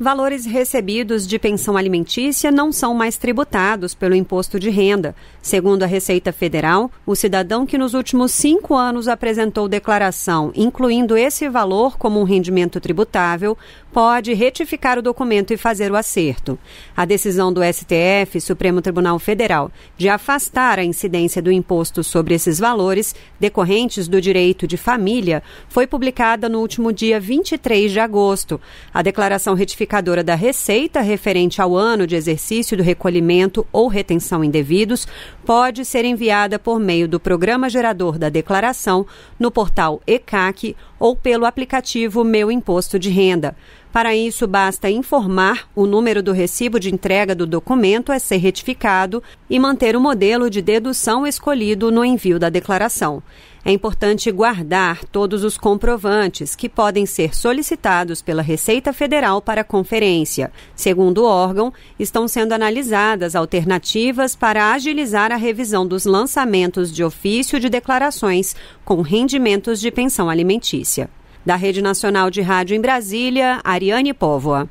valores recebidos de pensão alimentícia não são mais tributados pelo imposto de renda. Segundo a Receita Federal, o cidadão que nos últimos cinco anos apresentou declaração, incluindo esse valor como um rendimento tributável, pode retificar o documento e fazer o acerto. A decisão do STF, Supremo Tribunal Federal, de afastar a incidência do imposto sobre esses valores decorrentes do direito de família foi publicada no último dia 23 de agosto. A declaração retificada indicadora da Receita referente ao ano de exercício do recolhimento ou retenção indevidos pode ser enviada por meio do programa gerador da declaração no portal ECAC ou pelo aplicativo Meu Imposto de Renda. Para isso, basta informar o número do recibo de entrega do documento a ser retificado e manter o modelo de dedução escolhido no envio da declaração. É importante guardar todos os comprovantes que podem ser solicitados pela Receita Federal para conferência. Segundo o órgão, estão sendo analisadas alternativas para agilizar a revisão dos lançamentos de ofício de declarações com rendimentos de pensão alimentícia notícia. Da Rede Nacional de Rádio em Brasília, Ariane Póvoa.